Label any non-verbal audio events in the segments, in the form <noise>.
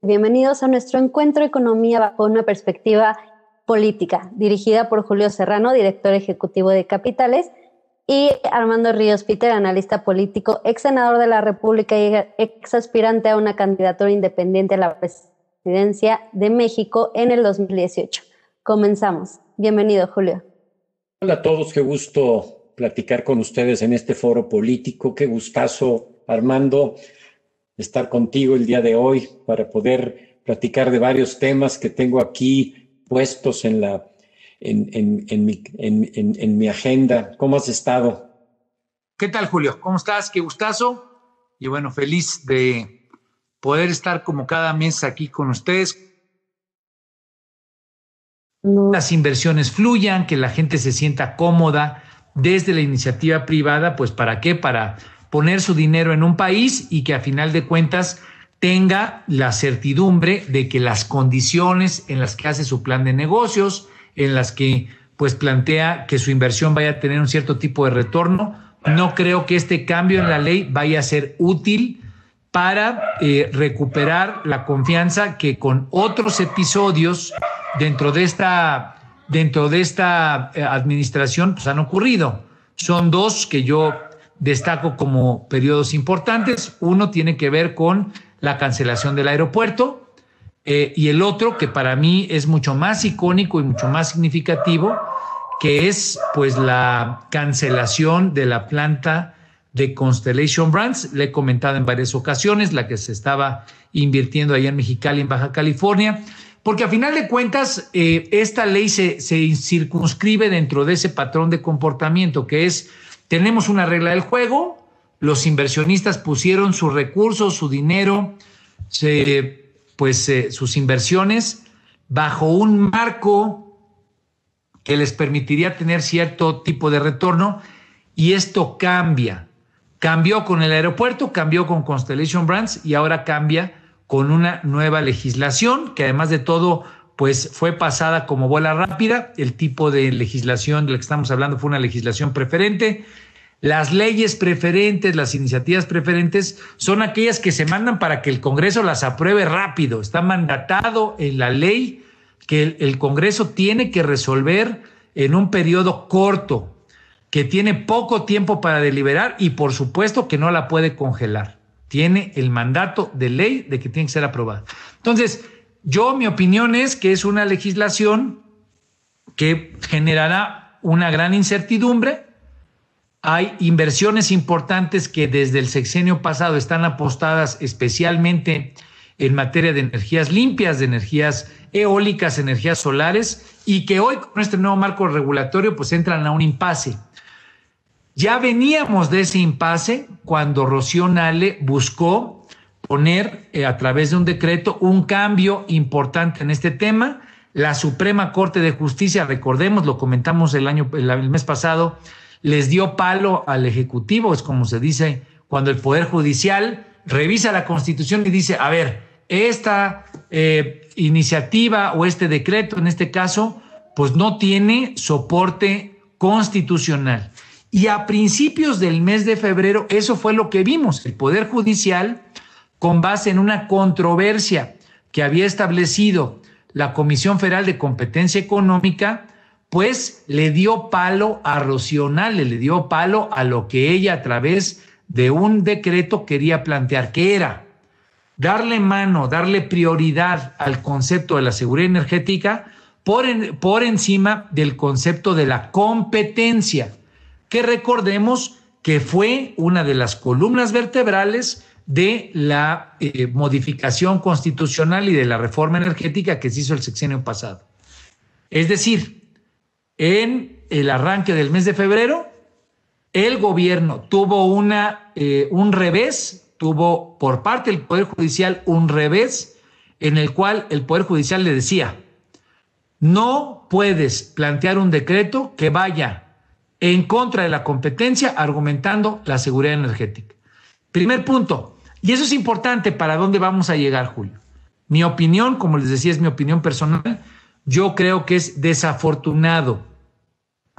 Bienvenidos a nuestro encuentro Economía bajo una perspectiva política, dirigida por Julio Serrano, director ejecutivo de Capitales, y Armando Ríos Peter, analista político, ex senador de la República y ex aspirante a una candidatura independiente a la presidencia de México en el 2018. Comenzamos. Bienvenido, Julio. Hola a todos, qué gusto platicar con ustedes en este foro político, qué gustazo, Armando estar contigo el día de hoy para poder platicar de varios temas que tengo aquí puestos en, la, en, mi, en, mi agenda. ¿Cómo has estado? ¿Qué tal, Julio? ¿Cómo estás? Qué gustazo. Y bueno, feliz de poder estar como cada mes aquí con ustedes. Las inversiones fluyan, que la gente se sienta cómoda desde la iniciativa privada, pues ¿para qué? Para poner su dinero en un país y que a final de cuentas tenga la certidumbre de que las condiciones en las que hace su plan de negocios, en las que pues plantea que su inversión vaya a tener un cierto tipo de retorno, no creo que este cambio en la ley vaya a ser útil para eh, recuperar la confianza que con otros episodios dentro de esta dentro de esta eh, administración pues, han ocurrido. Son dos que yo destaco como periodos importantes. Uno tiene que ver con la cancelación del aeropuerto eh, y el otro que para mí es mucho más icónico y mucho más significativo, que es pues la cancelación de la planta de Constellation Brands. Le he comentado en varias ocasiones la que se estaba invirtiendo ahí en Mexicali, en Baja California, porque a final de cuentas eh, esta ley se circunscribe dentro de ese patrón de comportamiento que es tenemos una regla del juego, los inversionistas pusieron sus recursos, su dinero, pues eh, sus inversiones bajo un marco que les permitiría tener cierto tipo de retorno y esto cambia. Cambió con el aeropuerto, cambió con Constellation Brands y ahora cambia con una nueva legislación que además de todo pues fue pasada como bola rápida. El tipo de legislación de la que estamos hablando fue una legislación preferente. Las leyes preferentes, las iniciativas preferentes, son aquellas que se mandan para que el Congreso las apruebe rápido. Está mandatado en la ley que el, Congreso tiene que resolver en un periodo corto, que tiene poco tiempo para deliberar y por supuesto que no la puede congelar. Tiene el mandato de ley de que tiene que ser aprobada. Entonces, yo, mi opinión es que es una legislación que generará una gran incertidumbre. Hay inversiones importantes que desde el sexenio pasado están apostadas especialmente en materia de energías limpias, de energías eólicas, energías solares, y que hoy con este nuevo marco regulatorio pues entran a un impasse. Ya veníamos de ese impasse cuando Rocío Nale buscó poner eh, a través de un decreto un cambio importante en este tema. La Suprema Corte de Justicia, recordemos, lo comentamos el año, el, mes pasado, les dio palo al Ejecutivo, es como se dice cuando el Poder Judicial revisa la Constitución y dice, a ver, esta eh, iniciativa o este decreto, en este caso, pues no tiene soporte constitucional. Y a principios del mes de febrero, eso fue lo que vimos. El Poder Judicial con base en una controversia que había establecido la Comisión Federal de Competencia Económica, pues le dio palo a Rocional, le dio palo a lo que ella a través de un decreto quería plantear, que era darle mano, darle prioridad al concepto de la seguridad energética por, por encima del concepto de la competencia, que recordemos que fue una de las columnas vertebrales de la eh, modificación constitucional y de la reforma energética que se hizo el sexenio pasado. Es decir, en el arranque del mes de febrero, el gobierno tuvo una, eh, un revés, tuvo por parte del Poder Judicial un revés en el cual el Poder Judicial le decía, no puedes plantear un decreto que vaya en contra de la competencia argumentando la seguridad energética. Primer punto, y eso es importante para dónde vamos a llegar, Julio. Mi opinión, como les decía, es mi opinión personal. Yo creo que es desafortunado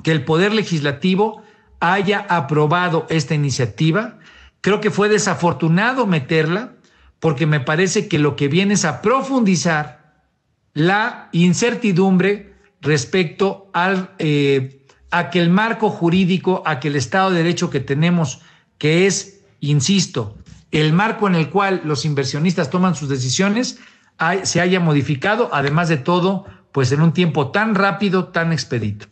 que el Poder Legislativo haya aprobado esta iniciativa. Creo que fue desafortunado meterla porque me parece que lo que viene es a profundizar la incertidumbre respecto al, eh, a que el marco jurídico, a que el Estado de Derecho que tenemos, que es, insisto, el marco en el cual los inversionistas toman sus decisiones se haya modificado, además de todo, pues en un tiempo tan rápido, tan expedito.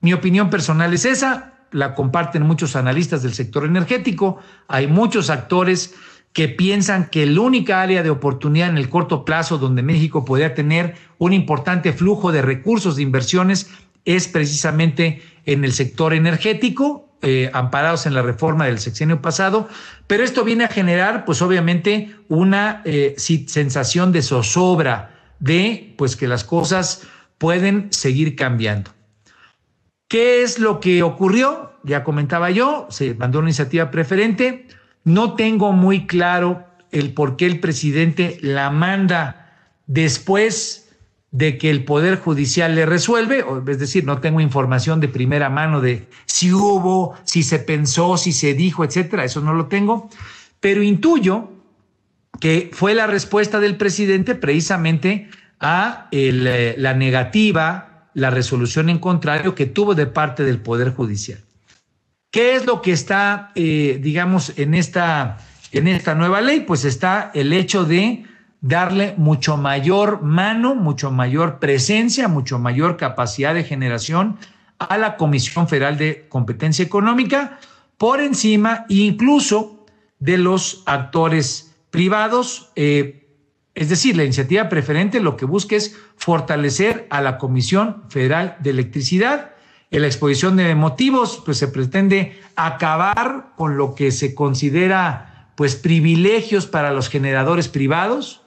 Mi opinión personal es esa, la comparten muchos analistas del sector energético, hay muchos actores que piensan que la única área de oportunidad en el corto plazo donde México podría tener un importante flujo de recursos de inversiones es precisamente en el sector energético, eh, amparados en la reforma del sexenio pasado, pero esto viene a generar, pues obviamente, una eh, sensación de zozobra de, pues que las cosas pueden seguir cambiando. ¿Qué es lo que ocurrió? Ya comentaba yo, se mandó una iniciativa preferente. No tengo muy claro el por qué el presidente la manda después de que el Poder Judicial le resuelve, es decir, no tengo información de primera mano de si hubo, si se pensó, si se dijo, etcétera, eso no lo tengo, pero intuyo que fue la respuesta del presidente precisamente a eh, la negativa, la resolución en contrario que tuvo de parte del Poder Judicial. ¿Qué es lo que está, eh, digamos, en esta, en esta nueva ley? Pues está el hecho de darle mucho mayor mano, mucho mayor presencia, mucho mayor capacidad de generación a la Comisión Federal de Competencia Económica por encima incluso de los actores privados. Eh, es decir, la iniciativa preferente lo que busca es fortalecer a la Comisión Federal de Electricidad. En la exposición de motivos, pues se pretende acabar con lo que se considera pues privilegios para los generadores privados,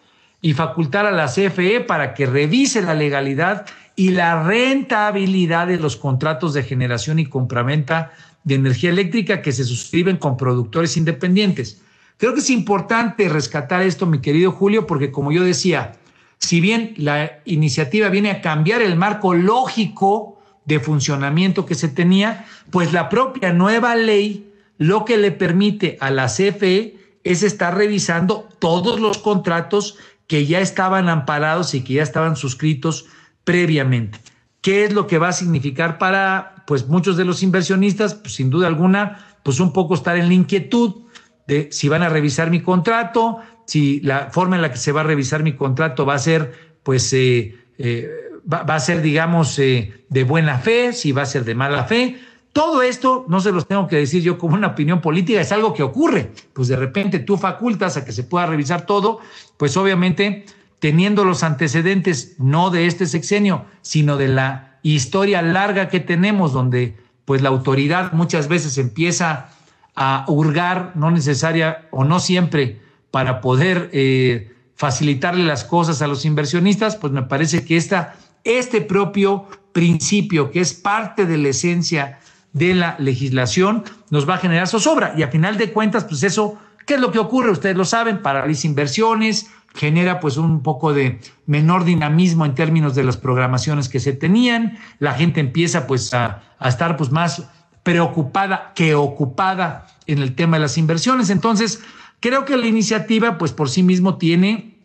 y facultar a la CFE para que revise la legalidad y la rentabilidad de los contratos de generación y compraventa de energía eléctrica que se suscriben con productores independientes. Creo que es importante rescatar esto, mi querido Julio, porque como yo decía, si bien la iniciativa viene a cambiar el marco lógico de funcionamiento que se tenía, pues la propia nueva ley lo que le permite a la CFE es estar revisando todos los contratos que ya estaban amparados y que ya estaban suscritos previamente. ¿Qué es lo que va a significar para pues muchos de los inversionistas? Pues, sin duda alguna, pues un poco estar en la inquietud de si van a revisar mi contrato, si la forma en la que se va a revisar mi contrato va a ser pues eh, eh, va, a ser digamos eh, de buena fe, si va a ser de mala fe, todo esto, no se los tengo que decir yo como una opinión política, es algo que ocurre. Pues de repente tú facultas a que se pueda revisar todo, pues obviamente teniendo los antecedentes no de este sexenio, sino de la historia larga que tenemos, donde pues la autoridad muchas veces empieza a hurgar, no necesaria o no siempre, para poder eh, facilitarle las cosas a los inversionistas, pues me parece que esta, este propio principio, que es parte de la esencia de la legislación nos va a generar zozobra. Y a final de cuentas, pues eso, ¿qué es lo que ocurre? Ustedes lo saben, paraliza inversiones, genera pues un poco de menor dinamismo en términos de las programaciones que se tenían, la gente empieza pues a, a estar pues más preocupada que ocupada en el tema de las inversiones. Entonces, creo que la iniciativa pues por sí mismo tiene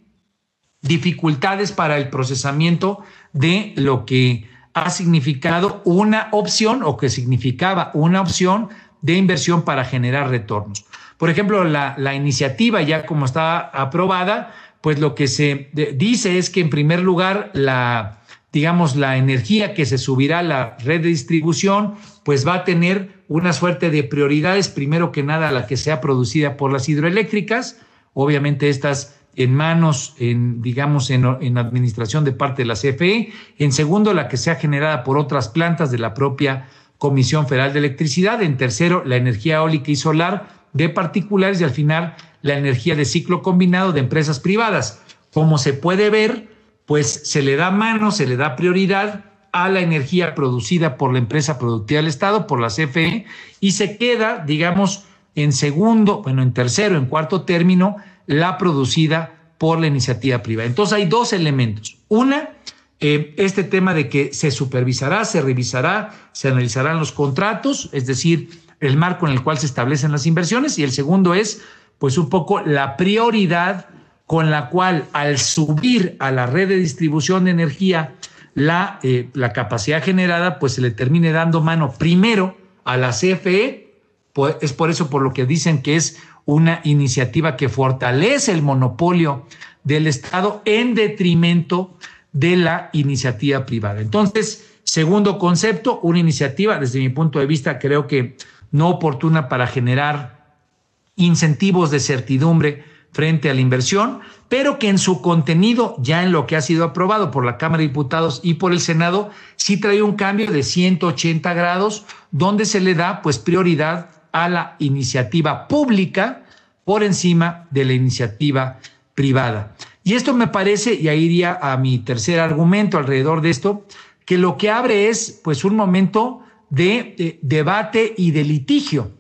dificultades para el procesamiento de lo que ha significado una opción o que significaba una opción de inversión para generar retornos. Por ejemplo, la, la iniciativa ya como está aprobada, pues lo que se dice es que en primer lugar la digamos la energía que se subirá a la red de distribución pues va a tener una suerte de prioridades primero que nada la que sea producida por las hidroeléctricas obviamente estas en manos, en, digamos, en, en, administración de parte de la CFE. En segundo, la que sea generada por otras plantas de la propia Comisión Federal de Electricidad. En tercero, la energía eólica y solar de particulares. Y al final, la energía de ciclo combinado de empresas privadas. Como se puede ver, pues se le da mano, se le da prioridad a la energía producida por la empresa productiva del Estado, por la CFE, y se queda, digamos, en segundo, bueno, en tercero, en cuarto término, la producida por la iniciativa privada. Entonces hay dos elementos. Una, eh, este tema de que se supervisará, se revisará, se analizarán los contratos, es decir, el marco en el cual se establecen las inversiones. Y el segundo es, pues, un poco la prioridad con la cual al subir a la red de distribución de energía la, eh, la capacidad generada, pues se le termine dando mano primero a la CFE. Pues, es por eso por lo que dicen que es una iniciativa que fortalece el monopolio del Estado en detrimento de la iniciativa privada. Entonces, segundo concepto, una iniciativa, desde mi punto de vista, creo que no oportuna para generar incentivos de certidumbre frente a la inversión, pero que en su contenido, ya en lo que ha sido aprobado por la Cámara de Diputados y por el Senado, sí trae un cambio de 180 grados, donde se le da pues prioridad a la iniciativa pública por encima de la iniciativa privada. Y esto me parece, y ahí iría a mi tercer argumento alrededor de esto, que lo que abre es pues un momento de, debate y de litigio.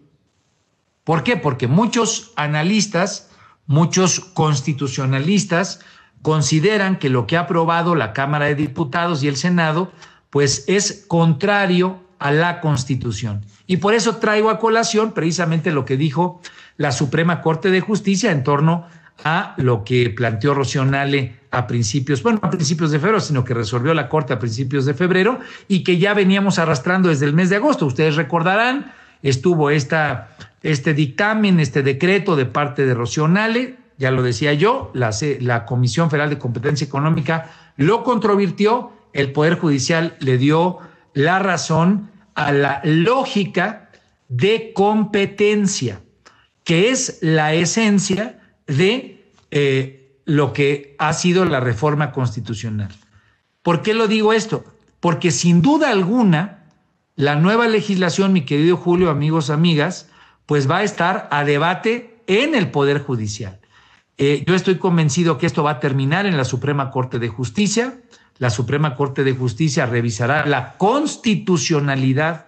¿Por qué? Porque muchos analistas, muchos constitucionalistas consideran que lo que ha aprobado la Cámara de Diputados y el Senado pues es contrario a la Constitución. Y por eso traigo a colación precisamente lo que dijo la Suprema Corte de Justicia en torno a lo que planteó Rocionale a principios, bueno, a principios de febrero, sino que resolvió la Corte a principios de febrero y que ya veníamos arrastrando desde el mes de agosto. Ustedes recordarán, estuvo esta, este dictamen, este decreto de parte de Rocionale, ya lo decía yo, la, la Comisión Federal de Competencia Económica lo controvirtió, el Poder Judicial le dio la razón a la lógica de competencia, que es la esencia de eh, lo que ha sido la reforma constitucional. ¿Por qué lo digo esto? Porque sin duda alguna, la nueva legislación, mi querido Julio, amigos, amigas, pues va a estar a debate en el Poder Judicial. Eh, yo estoy convencido que esto va a terminar en la Suprema Corte de Justicia la Suprema Corte de Justicia revisará la constitucionalidad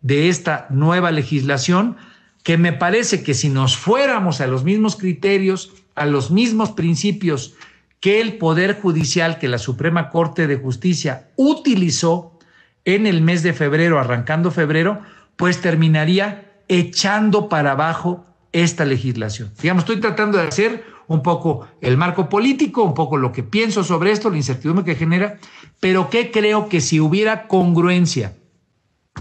de esta nueva legislación, que me parece que si nos fuéramos a los mismos criterios, a los mismos principios que el Poder Judicial, que la Suprema Corte de Justicia utilizó en el mes de febrero, arrancando febrero, pues terminaría echando para abajo esta legislación. Digamos, estoy tratando de hacer un poco el marco político, un poco lo que pienso sobre esto, la incertidumbre que genera, pero que creo que si hubiera congruencia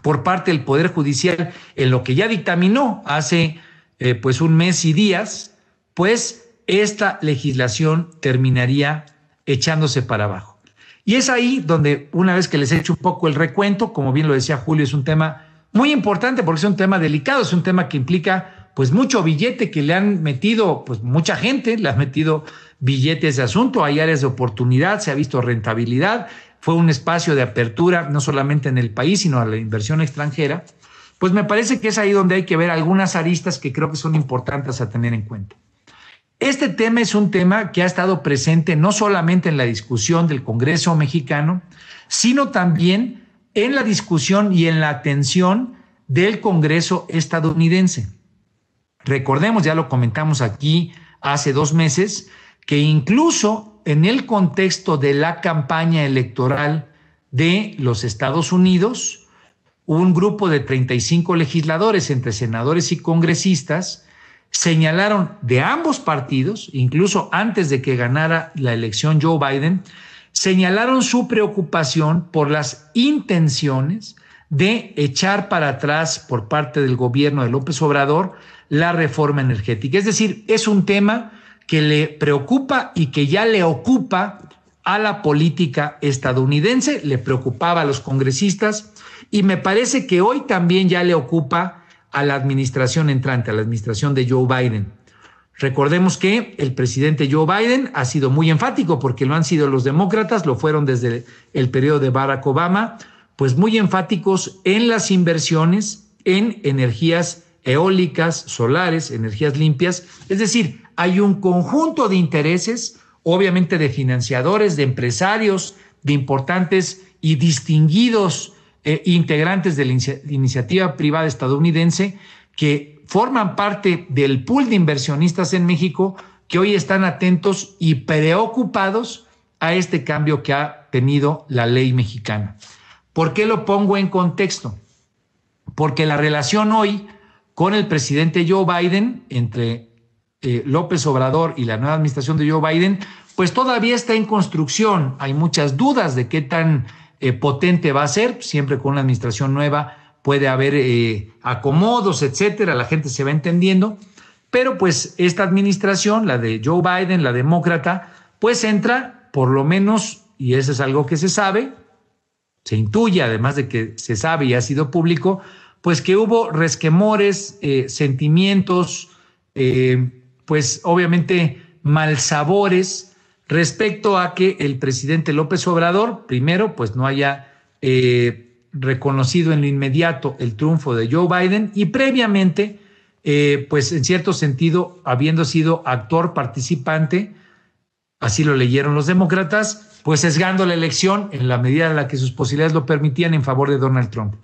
por parte del Poder Judicial en lo que ya dictaminó hace eh, pues un mes y días, pues esta legislación terminaría echándose para abajo. Y es ahí donde, una vez que les he hecho un poco el recuento, como bien lo decía Julio, es un tema muy importante porque es un tema delicado, es un tema que implica pues mucho billete que le han metido, pues mucha gente le ha metido billetes de asunto, hay áreas de oportunidad, se ha visto rentabilidad, fue un espacio de apertura no solamente en el país, sino a la inversión extranjera, pues me parece que es ahí donde hay que ver algunas aristas que creo que son importantes a tener en cuenta. Este tema es un tema que ha estado presente no solamente en la discusión del Congreso mexicano, sino también en la discusión y en la atención del Congreso estadounidense. Recordemos, ya lo comentamos aquí hace dos meses, que incluso en el contexto de la campaña electoral de los Estados Unidos, un grupo de 35 legisladores entre senadores y congresistas señalaron de ambos partidos, incluso antes de que ganara la elección Joe Biden, señalaron su preocupación por las intenciones de echar para atrás por parte del gobierno de López Obrador la reforma energética. Es decir, es un tema que le preocupa y que ya le ocupa a la política estadounidense, le preocupaba a los congresistas y me parece que hoy también ya le ocupa a la administración entrante, a la administración de Joe Biden. Recordemos que el presidente Joe Biden ha sido muy enfático porque lo han sido los demócratas, lo fueron desde el periodo de Barack Obama, pues muy enfáticos en las inversiones en energías eólicas, solares, energías limpias. Es decir, hay un conjunto de intereses, obviamente de financiadores, de empresarios, de importantes y distinguidos eh, integrantes de la iniciativa privada estadounidense que forman parte del pool de inversionistas en México que hoy están atentos y preocupados a este cambio que ha tenido la ley mexicana. ¿Por qué lo pongo en contexto? Porque la relación hoy con el presidente Joe Biden, entre eh, López Obrador y la nueva administración de Joe Biden, pues todavía está en construcción. Hay muchas dudas de qué tan eh, potente va a ser. Siempre con una administración nueva puede haber eh, acomodos, etcétera. La gente se va entendiendo. Pero pues esta administración, la de Joe Biden, la demócrata, pues entra, por lo menos, y eso es algo que se sabe, se intuye, además de que se sabe y ha sido público, pues que hubo resquemores, eh, sentimientos, eh, pues obviamente malsabores respecto a que el presidente López Obrador, primero, pues no haya eh, reconocido en lo inmediato el triunfo de Joe Biden y previamente, pues en cierto sentido, habiendo sido actor participante, así lo leyeron los demócratas, pues sesgando la elección en la medida en la que sus posibilidades lo permitían en favor de Donald Trump.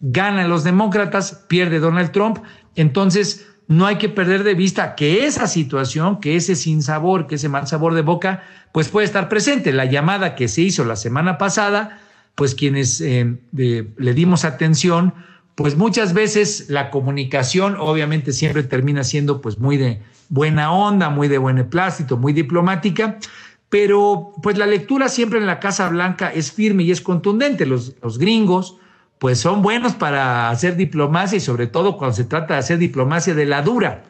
Ganan los demócratas, pierde Donald Trump, entonces no hay que perder de vista que esa situación, que ese sinsabor, que ese mal sabor de boca, pues puede estar presente. La llamada que se hizo la semana pasada, pues quienes eh, le dimos atención, pues muchas veces la comunicación obviamente siempre termina siendo pues muy de buena onda, muy de buen plástico, muy diplomática, pero pues la lectura siempre en la Casa Blanca es firme y es contundente. Los, gringos pues son buenos para hacer diplomacia y sobre todo cuando se trata de hacer diplomacia de la dura.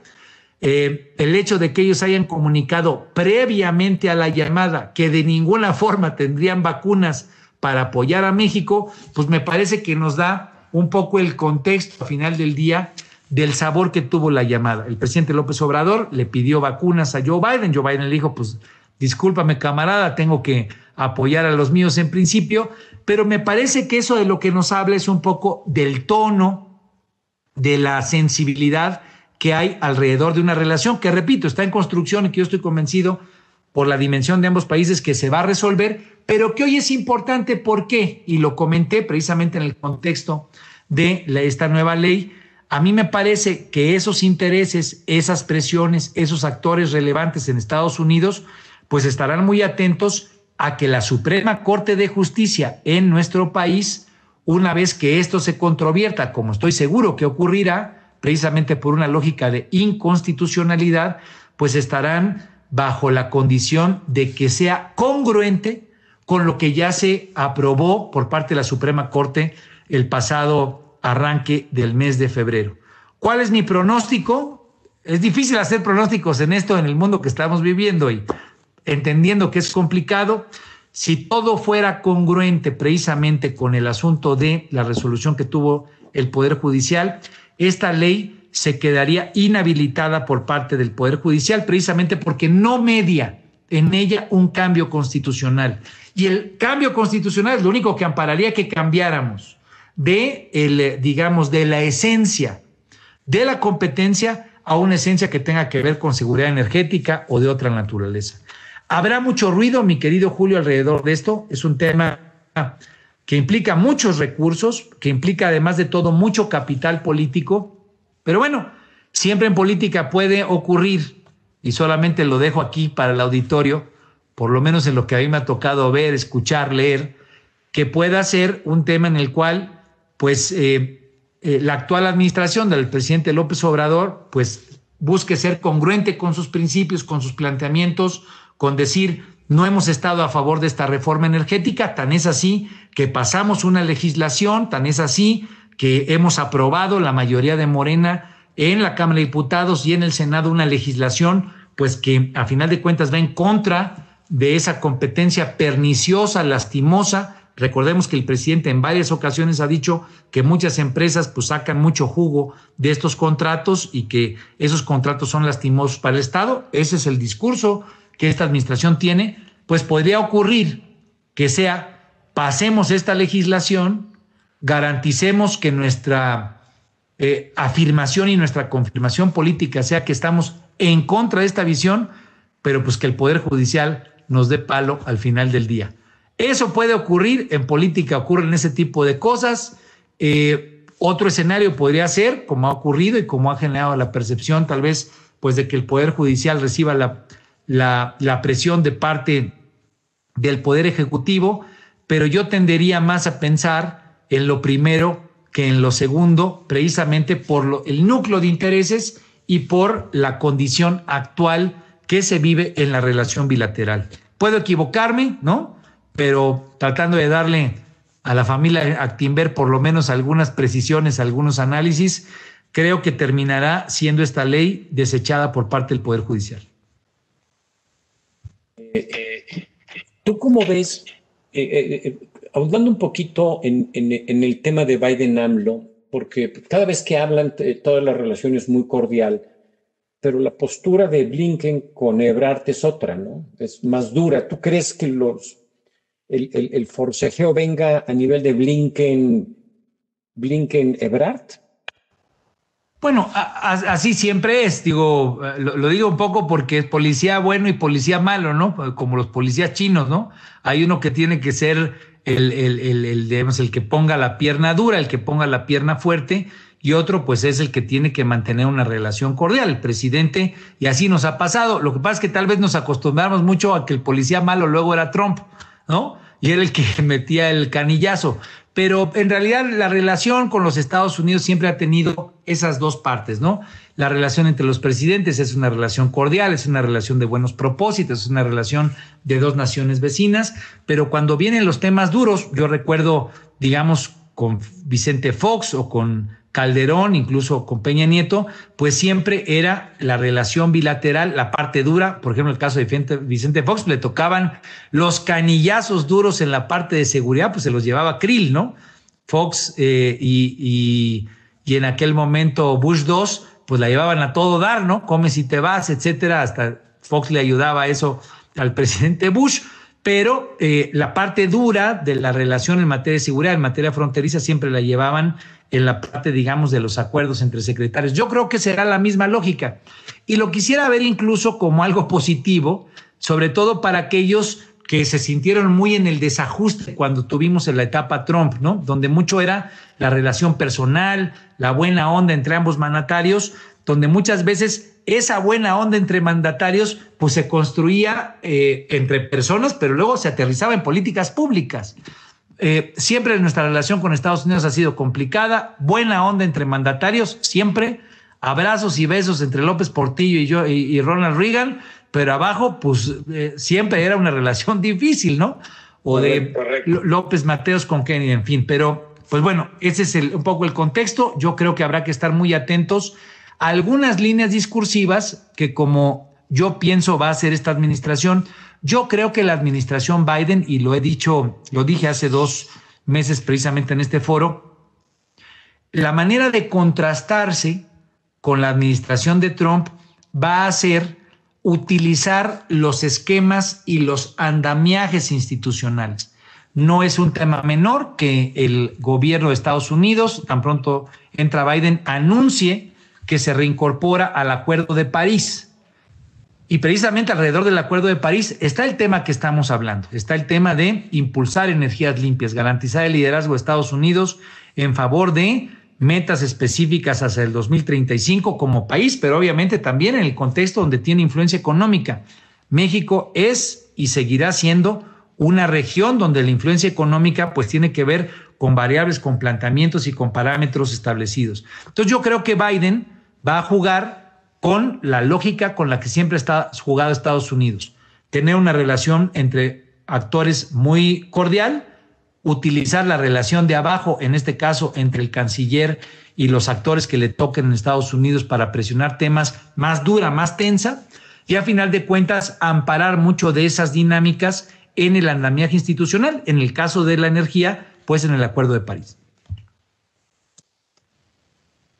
Eh, el hecho de que ellos hayan comunicado previamente a la llamada que de ninguna forma tendrían vacunas para apoyar a México, pues me parece que nos da un poco el contexto al final del día del sabor que tuvo la llamada. El presidente López Obrador le pidió vacunas a Joe Biden, Joe Biden le dijo, pues discúlpame camarada, tengo que apoyar a los míos en principio, pero me parece que eso de lo que nos habla es un poco del tono, de la sensibilidad que hay alrededor de una relación que, repito, está en construcción y que yo estoy convencido por la dimensión de ambos países que se va a resolver, pero que hoy es importante porque, y lo comenté precisamente en el contexto de esta nueva ley, a mí me parece que esos intereses, esas presiones, esos actores relevantes en Estados Unidos, pues estarán muy atentos a que la Suprema Corte de Justicia en nuestro país, una vez que esto se controvierta, como estoy seguro que ocurrirá, precisamente por una lógica de inconstitucionalidad, pues estarán bajo la condición de que sea congruente con lo que ya se aprobó por parte de la Suprema Corte el pasado arranque del mes de febrero. ¿Cuál es mi pronóstico? Es difícil hacer pronósticos en esto, en el mundo que estamos viviendo hoy entendiendo que es complicado, si todo fuera congruente precisamente con el asunto de la resolución que tuvo el Poder Judicial, esta ley se quedaría inhabilitada por parte del Poder Judicial precisamente porque no media en ella un cambio constitucional. Y el cambio constitucional es lo único que ampararía que cambiáramos de digamos, de la esencia de la competencia a una esencia que tenga que ver con seguridad energética o de otra naturaleza. Habrá mucho ruido, mi querido Julio, alrededor de esto. Es un tema que implica muchos recursos, que implica además de todo mucho capital político. Pero bueno, siempre en política puede ocurrir, y solamente lo dejo aquí para el auditorio, por lo menos en lo que a mí me ha tocado ver, escuchar, leer, que pueda ser un tema en el cual, pues, eh, eh, la actual administración del presidente López Obrador, pues, busque ser congruente con sus principios, con sus planteamientos, con decir, no hemos estado a favor de esta reforma energética, tan es así que pasamos una legislación, tan es así que hemos aprobado la mayoría de Morena en la Cámara de Diputados y en el Senado una legislación, pues que a final de cuentas va en contra de esa competencia perniciosa, lastimosa. Recordemos que el presidente en varias ocasiones ha dicho que muchas empresas pues sacan mucho jugo de estos contratos y que esos contratos son lastimosos para el Estado. Ese es el discurso que esta administración tiene, pues podría ocurrir que sea, pasemos esta legislación, garanticemos que nuestra eh, afirmación y nuestra confirmación política sea que estamos en contra de esta visión, pero pues que el Poder Judicial nos dé palo al final del día. Eso puede ocurrir, en política ocurren ese tipo de cosas. Eh, otro escenario podría ser, como ha ocurrido y como ha generado la percepción tal vez, pues de que el Poder Judicial reciba la la, presión de parte del Poder Ejecutivo, pero yo tendería más a pensar en lo primero que en lo segundo, precisamente por lo, el núcleo de intereses y por la condición actual que se vive en la relación bilateral. Puedo equivocarme, ¿no? Pero tratando de darle a la familia Actimber por lo menos algunas precisiones, algunos análisis, creo que terminará siendo esta ley desechada por parte del Poder Judicial. Eh, ¿Tú cómo ves, eh, eh, ahondando un poquito en, el tema de Biden-AMLO, porque cada vez que hablan, toda la relación es muy cordial, pero la postura de Blinken con Ebrard es otra, ¿no? Es más dura. ¿Tú crees que los, el, forcejeo venga a nivel de Blinken, Blinken-Ebrard? Bueno, así siempre es, digo, eh, lo, digo un poco porque es policía bueno y policía malo, ¿no? Como los policías chinos, ¿no? Hay uno que tiene que ser el, el, el, el que ponga la pierna dura, el que ponga la pierna fuerte, y otro pues es el que tiene que mantener una relación cordial, el presidente, y así nos ha pasado. Lo que pasa es que tal vez nos acostumbramos mucho a que el policía malo luego era Trump, ¿no? Y era el que <laughs> metía el canillazo pero en realidad la relación con los Estados Unidos siempre ha tenido esas dos partes, ¿no? La relación entre los presidentes es una relación cordial, es una relación de buenos propósitos, es una relación de dos naciones vecinas, pero cuando vienen los temas duros, yo recuerdo, digamos, con Vicente Fox o con Calderón, incluso con Peña Nieto, pues siempre era la relación bilateral, la parte dura, por ejemplo, el caso de Vicente Fox, le tocaban los canillazos duros en la parte de seguridad, pues se los llevaba Krill, ¿no? Fox eh, y, en aquel momento Bush 2, pues la llevaban a todo dar, ¿no? Come si te vas, etcétera, hasta Fox le ayudaba eso al presidente Bush pero eh, la parte dura de la relación en materia de seguridad, en materia fronteriza, siempre la llevaban en la parte, digamos, de los acuerdos entre secretarios. Yo creo que será la misma lógica. Y lo quisiera ver incluso como algo positivo, sobre todo para aquellos que se sintieron muy en el desajuste cuando tuvimos en la etapa Trump, ¿no? Donde mucho era la relación personal, la buena onda entre ambos mandatarios, donde muchas veces esa buena onda entre mandatarios pues se construía eh, entre personas, pero luego se aterrizaba en políticas públicas. Eh, siempre nuestra relación con Estados Unidos ha sido complicada, buena onda entre mandatarios, siempre abrazos y besos entre López Portillo y yo y, Ronald Reagan, pero abajo pues eh, siempre era una relación <laughs> difícil, ¿no? O de López Mateos con Kennedy, en fin, pero pues bueno, ese es un poco el contexto. Yo creo que habrá que estar muy atentos algunas líneas discursivas que como yo pienso va a ser esta administración, yo creo que la administración Biden, y lo he dicho, lo dije hace dos meses precisamente en este foro, la manera de contrastarse con la administración de Trump va a ser utilizar los esquemas y los andamiajes institucionales. No es un tema menor que el gobierno de Estados Unidos, tan pronto entra Biden, anuncie que se reincorpora al Acuerdo de París. Y precisamente alrededor del Acuerdo de París está el tema que estamos hablando, está el tema de impulsar energías limpias, garantizar el liderazgo de Estados Unidos en favor de metas específicas hacia el 2035 como país, pero obviamente también en el contexto donde tiene influencia económica. México es y seguirá siendo una región donde la influencia económica pues tiene que ver con variables, con planteamientos y con parámetros establecidos. Entonces yo creo que Biden va a jugar con la lógica con la que siempre está jugado Estados Unidos. Tener una relación entre actores muy cordial, utilizar la relación de abajo, en este caso entre el canciller y los actores que le toquen en Estados Unidos para presionar temas más dura, más tensa, y a final de cuentas amparar mucho de esas dinámicas en el andamiaje institucional, en el caso de la energía, pues en el Acuerdo de París.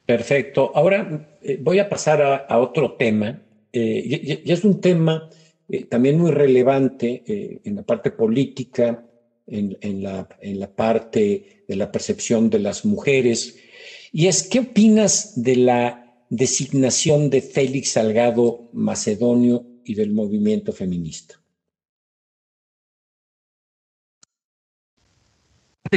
Perfecto. Ahora eh, voy a pasar a, otro tema, eh, y, es un tema eh, también muy relevante en la parte política, en, la, en la parte de la percepción de las mujeres, y es qué opinas de la designación de Félix Salgado Macedonio y del movimiento feminista.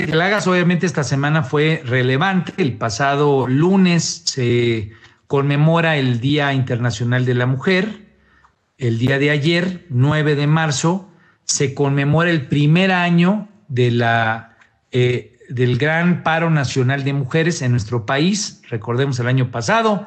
que la obviamente esta semana fue relevante. El pasado lunes se conmemora el Día Internacional de la Mujer. El día de ayer, 9 de marzo, se conmemora el primer año de la, eh, del gran paro nacional de mujeres en nuestro país. Recordemos el año pasado,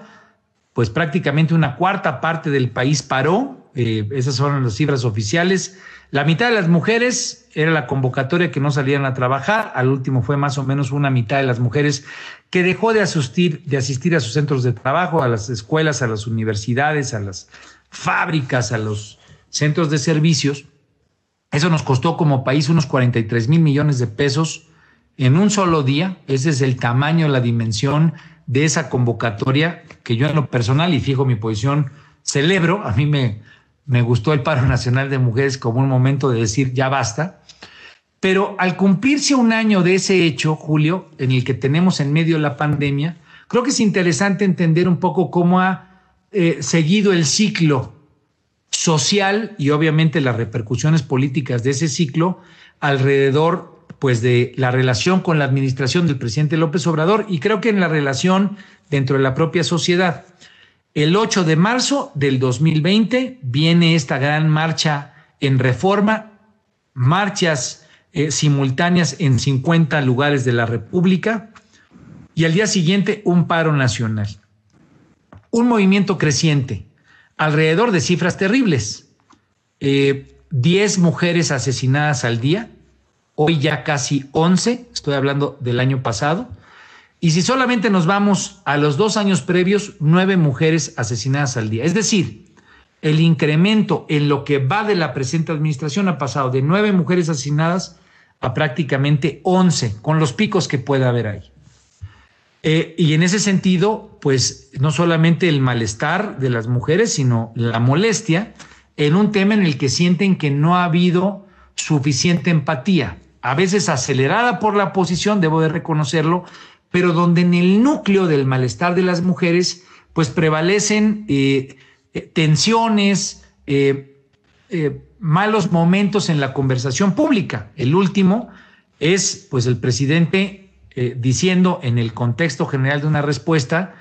pues prácticamente una cuarta parte del país paró. Eh, esas son las cifras oficiales la mitad de las mujeres era la convocatoria que no salían a trabajar, al último fue más o menos una mitad de las mujeres que dejó de asistir, de asistir a sus centros de trabajo, a las escuelas, a las universidades, a las fábricas, a los centros de servicios. Eso nos costó como país unos 43 mil millones de pesos en un solo día. Ese es el tamaño, la dimensión de esa convocatoria que yo en lo personal, y fijo mi posición, celebro. A mí me, me gustó el paro <laughs> nacional de mujeres como un momento de decir ya basta. Pero al cumplirse un año de ese hecho, Julio, en el que tenemos en medio la pandemia, creo que es interesante entender un poco cómo ha eh, seguido el ciclo social y obviamente las repercusiones políticas de ese ciclo alrededor pues de la relación con la administración del presidente López Obrador y creo que en la relación dentro de la propia sociedad. El 8 de marzo del 2020 viene esta gran marcha en reforma, marchas eh, simultáneas en 50 lugares de la República y al día siguiente un paro nacional. Un movimiento creciente, alrededor de cifras terribles. 10 eh, mujeres asesinadas al día, hoy ya casi 11, estoy hablando del año pasado, y si solamente nos vamos a los dos años previos, nueve mujeres asesinadas al día. Es decir, el incremento en lo que va de la presente administración ha pasado de nueve mujeres asesinadas a prácticamente once, con los picos que puede haber ahí. Eh, y en ese sentido, pues no solamente el malestar de las mujeres, sino la molestia en un tema en el que sienten que no ha habido suficiente empatía, a veces acelerada por la oposición, debo de reconocerlo, pero donde en el núcleo del malestar de las mujeres, pues prevalecen eh, eh, tensiones, eh, malos momentos en la conversación pública. El último es, pues, el presidente diciendo en el contexto general de una respuesta,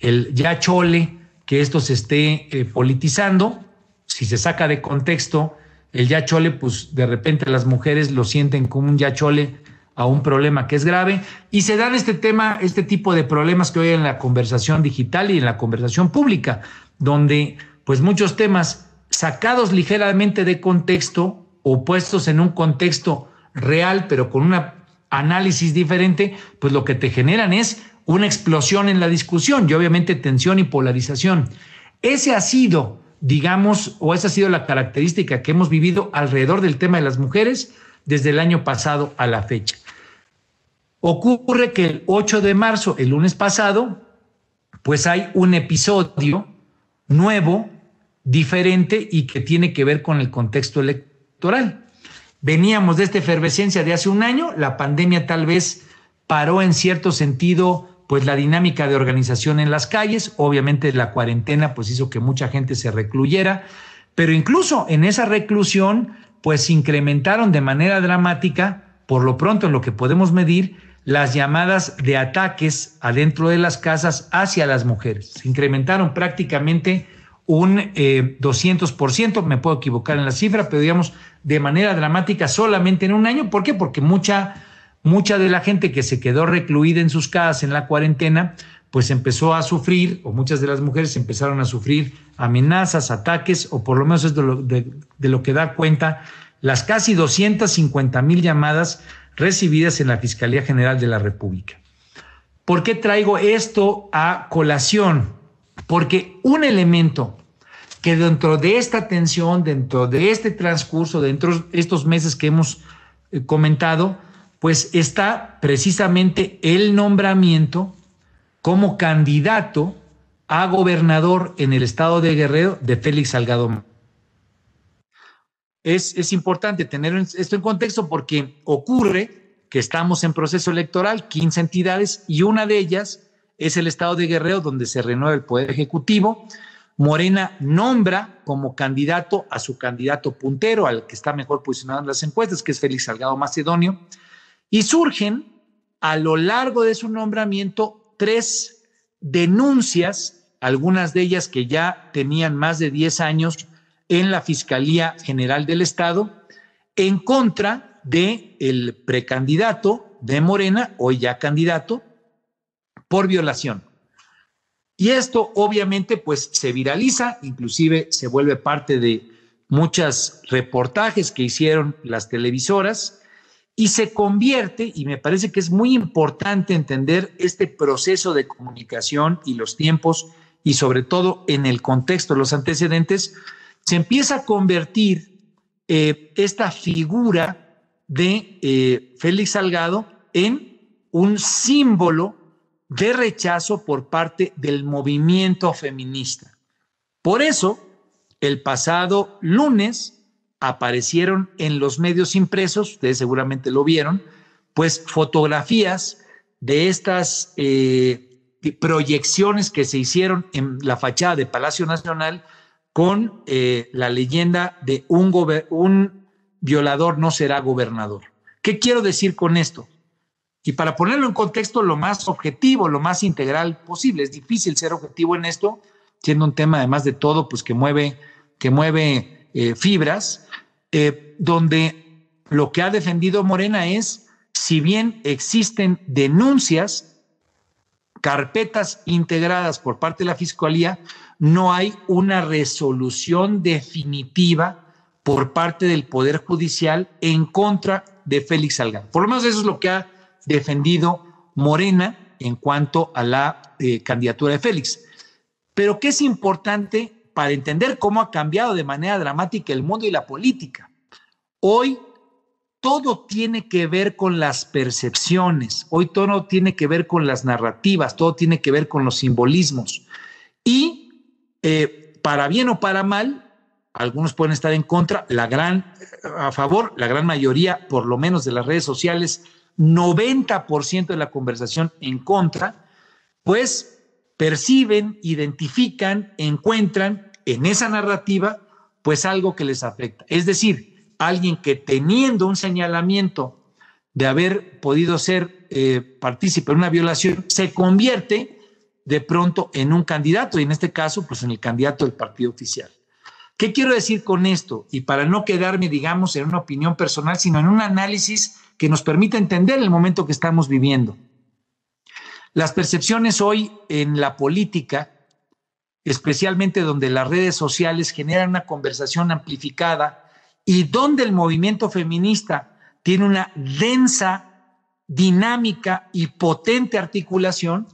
el ya chole, que esto se esté politizando, si se saca de contexto, el ya chole, pues de repente las mujeres lo sienten como un ya chole a un problema que es grave y se dan este tema, este tipo de problemas que hoy en la conversación digital y en la conversación pública, donde pues muchos temas sacados ligeramente de contexto o puestos en un contexto real, pero con un análisis diferente, pues lo que te generan es una explosión en la discusión y obviamente tensión y polarización. Ese ha sido, digamos, o esa ha sido la característica que hemos vivido alrededor del tema de las mujeres desde el año pasado a la fecha. Ocurre que el 8 de marzo, el lunes pasado, pues hay un episodio nuevo, diferente y que tiene que ver con el contexto electoral. Veníamos de esta efervescencia de hace un año, la pandemia tal vez paró en cierto sentido pues la dinámica de organización en las calles, obviamente la cuarentena pues hizo que mucha gente se recluyera, pero incluso en esa reclusión pues incrementaron de manera dramática, por lo pronto en lo que podemos medir, las llamadas de ataques adentro de las casas hacia las mujeres. Se incrementaron prácticamente un eh, por 200%, me puedo equivocar en la cifra, pero digamos de manera dramática solamente en un año. ¿Por qué? Porque mucha, mucha de la gente que se quedó recluida en sus casas en la cuarentena, pues empezó a sufrir, o muchas de las mujeres empezaron a sufrir amenazas, ataques, o por lo menos es de lo, que da cuenta las casi 250 mil llamadas recibidas en la Fiscalía General de la República. ¿Por qué traigo esto a colación? Porque un elemento que dentro de esta tensión, dentro de este transcurso, dentro de estos meses que hemos eh, comentado, pues está precisamente el nombramiento como candidato a gobernador en el estado de Guerrero de Félix Salgado. Es, importante tener esto en contexto porque ocurre que estamos en proceso electoral, 15 entidades, y una de ellas es el estado de Guerrero, donde se renueva el Poder Ejecutivo. Morena nombra como candidato a su candidato puntero, al que está mejor posicionado en las encuestas, que es Félix Salgado Macedonio, y surgen a lo largo de su nombramiento tres denuncias, algunas de ellas que ya tenían más de 10 años en la Fiscalía General del Estado, en contra de el precandidato de Morena, hoy ya candidato, por violación. Y esto obviamente pues se viraliza, inclusive se vuelve parte de muchos reportajes que hicieron las televisoras y se convierte, y me parece que es muy importante entender este proceso de comunicación y los tiempos y sobre todo en el contexto, los antecedentes, se empieza a convertir eh, esta figura de eh, Félix Salgado en un símbolo de rechazo por parte del movimiento feminista. Por eso, el pasado lunes, aparecieron en los medios impresos, ustedes seguramente lo vieron, pues fotografías de estas eh, proyecciones que se hicieron en la fachada de Palacio Nacional con eh, la leyenda de un, un violador no será gobernador. ¿Qué quiero decir con esto? Y para ponerlo en contexto lo más objetivo, lo más integral posible, es difícil ser objetivo en esto, siendo un tema además de todo, pues que mueve, que mueve eh, fibras, eh, donde lo que ha defendido Morena es, si bien existen denuncias, carpetas integradas por parte de la Fiscalía, no hay una resolución definitiva por parte del Poder Judicial en contra de Félix Salgado. Por lo menos eso es lo que ha defendido Morena en cuanto a la eh, candidatura de Félix. Pero ¿qué es importante para entender cómo ha cambiado de manera dramática el mundo y la política. Hoy todo tiene que ver con las percepciones, hoy todo tiene que ver con las narrativas, todo tiene que ver con los simbolismos. Y eh, para bien o para mal, algunos pueden estar en contra, la gran a favor, la gran mayoría, por lo menos de las redes sociales, 90% de la conversación en contra, pues perciben, identifican, encuentran en esa narrativa pues algo que les afecta. Es decir, alguien que teniendo un señalamiento de haber podido ser eh, partícipe de una violación, se convierte de pronto en un candidato, y en este caso, pues en el candidato del partido oficial. ¿Qué quiero decir con esto? Y para no quedarme, digamos, en una opinión personal, sino en un análisis que nos permita entender el momento que estamos viviendo. Las percepciones hoy en la política, especialmente donde las redes sociales generan una conversación amplificada y donde el movimiento feminista tiene una densa, dinámica y potente articulación,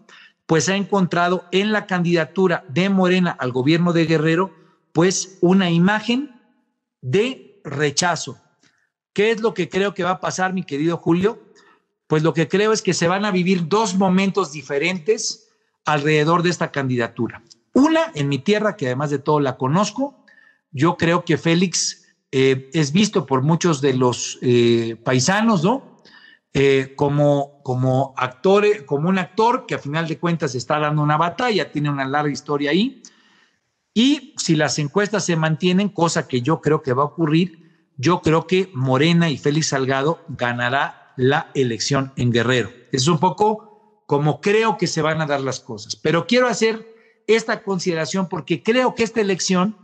pues ha encontrado en la candidatura de Morena al gobierno de Guerrero, pues una imagen de rechazo. ¿Qué es lo que creo que va a pasar, mi querido Julio? pues lo que creo es que se van a vivir dos momentos diferentes alrededor de esta candidatura. Una, en mi tierra, que además de todo la conozco, yo creo que Félix eh, es visto por muchos de los eh, paisanos, ¿no? Eh, como, como, como un actor que a final de cuentas está dando una batalla, tiene una larga historia ahí. Y si las encuestas se mantienen, cosa que yo creo que va a ocurrir, yo creo que Morena y Félix Salgado ganará la elección en Guerrero. Es un poco como creo que se van a dar las cosas. Pero quiero hacer esta consideración porque creo que esta elección,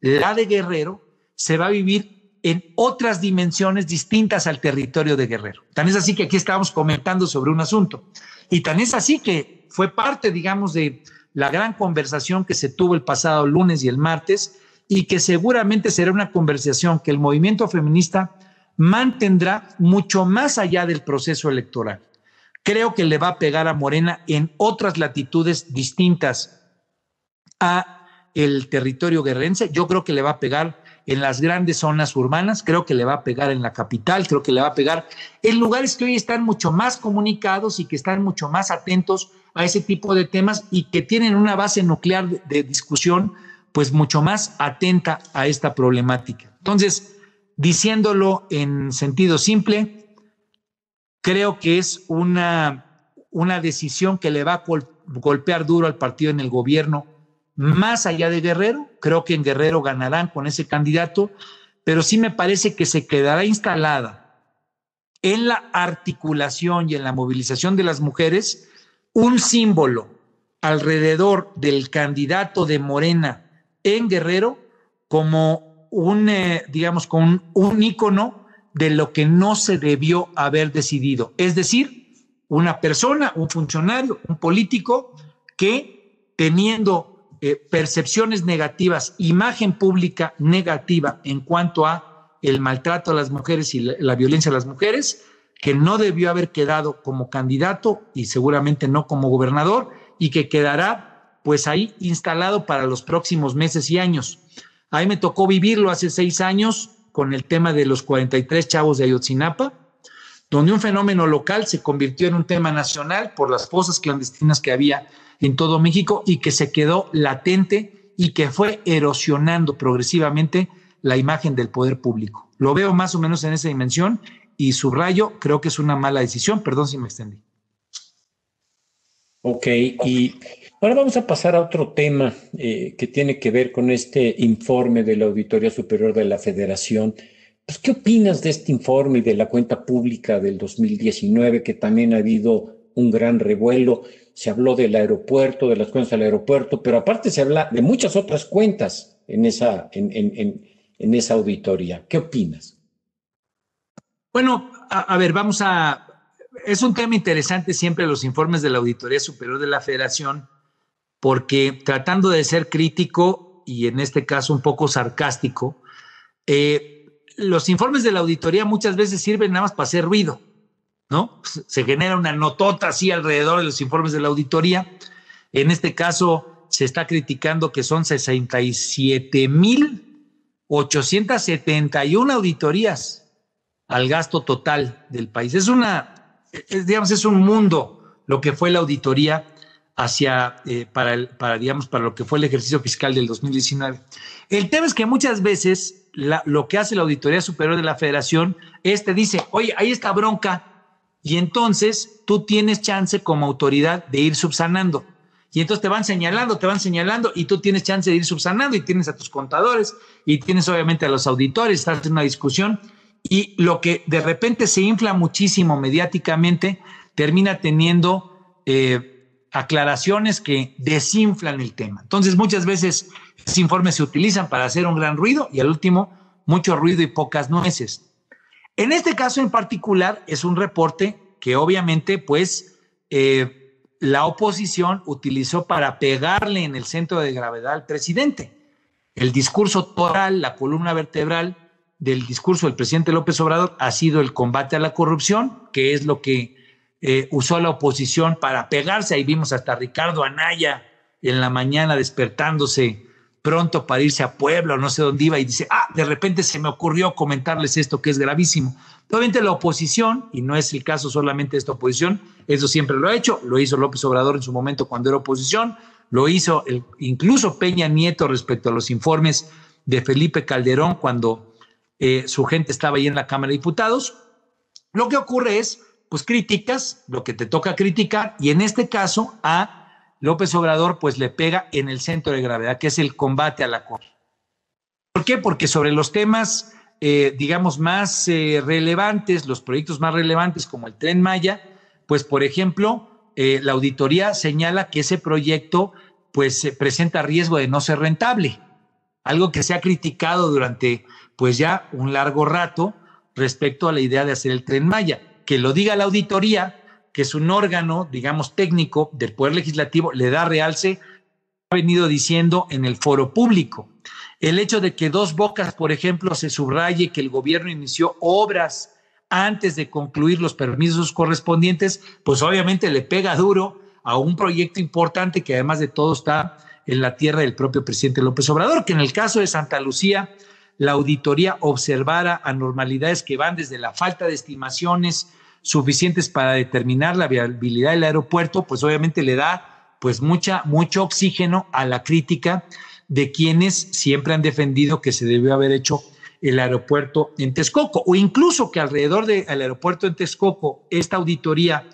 la de Guerrero, se va a vivir en otras dimensiones distintas al territorio de Guerrero. Tan es así que aquí estábamos comentando sobre un asunto. Y tan es así que fue parte, digamos, de la gran conversación que se tuvo el pasado lunes y el martes y que seguramente será una conversación que el movimiento feminista mantendrá mucho más allá del proceso electoral. Creo que le va a pegar a Morena en otras latitudes distintas a el territorio guerrense. Yo creo que le va a pegar en las grandes zonas urbanas, creo que le va a pegar en la capital, creo que le va a pegar en lugares que hoy están mucho más comunicados y que están mucho más atentos a ese tipo de temas y que tienen una base nuclear de, de discusión pues mucho más atenta a esta problemática. Entonces, Diciéndolo en sentido simple, creo que es una, una decisión que le va a golpear duro al partido en el gobierno, más allá de Guerrero. Creo que en Guerrero ganarán con ese candidato, pero sí me parece que se quedará instalada en la articulación y en la movilización de las mujeres un símbolo alrededor del candidato de Morena en Guerrero como un, eh, digamos, con un ícono de lo que no se debió haber decidido. Es decir, una persona, un funcionario, un político que teniendo eh, percepciones negativas, imagen pública negativa en cuanto a el maltrato a las mujeres y la, la violencia a las mujeres, que no debió haber quedado como candidato y seguramente no como gobernador y que quedará pues ahí instalado para los próximos meses y años. A me tocó vivirlo hace seis años con el tema de los 43 chavos de Ayotzinapa, donde un fenómeno local se convirtió en un tema nacional por las fosas clandestinas que había en todo México y que se quedó latente y que fue erosionando progresivamente la imagen del poder público. Lo veo más o menos en esa dimensión y subrayo, creo que es una mala decisión, perdón si me extendí. Ok, y Ahora vamos a pasar a otro tema eh, que tiene que ver con este informe de la Auditoría Superior de la Federación. Pues, ¿Qué opinas de este informe y de la cuenta pública del 2019, que también ha habido un gran revuelo? Se habló del aeropuerto, de las cuentas del aeropuerto, pero aparte se habla de muchas otras cuentas en esa, en, esa auditoría. ¿Qué opinas? Bueno, a ver, vamos a... Es un tema interesante siempre los informes de la Auditoría Superior de la Federación, porque tratando de ser crítico y en este caso un poco sarcástico, eh, los informes de la auditoría muchas veces sirven nada más para hacer ruido, ¿no? Se genera una notota así alrededor de los informes de la auditoría. En este caso, se está criticando que son 67.871 auditorías al gasto total del país. Es una, digamos, es un mundo lo que fue la auditoría hacia, eh, para, el, para, digamos, para lo que fue el ejercicio fiscal del 2019. El tema es que muchas veces lo que hace la Auditoría Superior de la Federación es dice, oye, ahí está bronca, y entonces tú tienes chance como autoridad de ir subsanando. Y entonces te van señalando, te van señalando y tú tienes chance de ir subsanando y tienes a tus contadores y tienes obviamente a los auditores, estás en una discusión y lo que de repente se infla muchísimo mediáticamente termina teniendo eh, aclaraciones que desinflan el tema. Entonces, muchas veces los informes se utilizan para hacer un gran ruido y al último, mucho ruido y pocas nueces. En este caso en particular es un reporte que obviamente pues eh, la oposición utilizó para pegarle en el centro de gravedad al presidente. El discurso total, la columna vertebral del discurso del presidente López Obrador ha sido el combate a la corrupción, que es lo que eh, usó la oposición para pegarse. Ahí vimos hasta Ricardo Anaya en la mañana despertándose pronto para irse a Puebla o no sé dónde iba y dice, ah, de repente se me ocurrió comentarles esto que es gravísimo. Obviamente la oposición, y no es el caso solamente de esta oposición, eso siempre lo ha hecho, lo hizo López Obrador en su momento cuando era oposición, lo hizo incluso Peña Nieto respecto a los informes de Felipe Calderón cuando eh, su gente estaba ahí en la Cámara de Diputados. Lo que ocurre es pues criticas lo que te toca criticar y en este caso a López Obrador pues le pega en el centro de gravedad, que es el combate a la corrupción. ¿Por qué? Porque sobre los temas, eh, digamos, más eh, relevantes, los proyectos más relevantes como el tren Maya, pues por ejemplo, eh, la auditoría señala que ese proyecto pues presenta riesgo de no ser rentable, algo que se ha criticado durante pues ya un largo rato respecto a la idea de hacer el tren Maya que lo diga la auditoría, que es un órgano, digamos, técnico del Poder Legislativo, le da realce, ha venido diciendo en el foro público. El hecho de que Dos Bocas, por ejemplo, se subraye que el gobierno inició obras antes de concluir los permisos correspondientes, pues obviamente le pega duro a un proyecto importante que además de todo está en la tierra del propio presidente López Obrador, que en el caso de Santa Lucía, la auditoría observara anormalidades que van desde la falta de estimaciones, suficientes para determinar la viabilidad del aeropuerto, pues obviamente le da pues mucha, mucho oxígeno a la crítica de quienes siempre han defendido que se debió haber hecho el aeropuerto en Texcoco, o incluso que alrededor del aeropuerto en Texcoco, esta auditoría